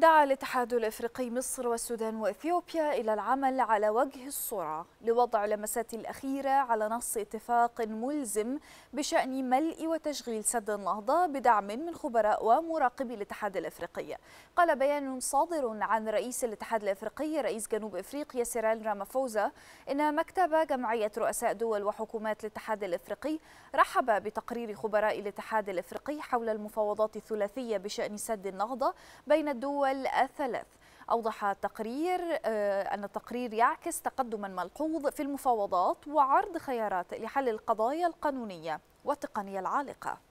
دعا الاتحاد الافريقي مصر والسودان واثيوبيا الى العمل على وجه السرعه لوضع لمسات الاخيره على نص اتفاق ملزم بشان ملء وتشغيل سد النهضه بدعم من خبراء ومراقبي الاتحاد الافريقي. قال بيان صادر عن رئيس الاتحاد الافريقي رئيس جنوب افريقيا سيرال رامافوزا ان مكتب جمعيه رؤساء دول وحكومات الاتحاد الافريقي رحب بتقرير خبراء الاتحاد الافريقي حول المفاوضات الثلاثيه بشان سد النهضه بين الدول الدول الثلاث أوضح التقرير آه، أن التقرير يعكس تقدما ملحوظ في المفاوضات وعرض خيارات لحل القضايا القانونية والتقنية العالقة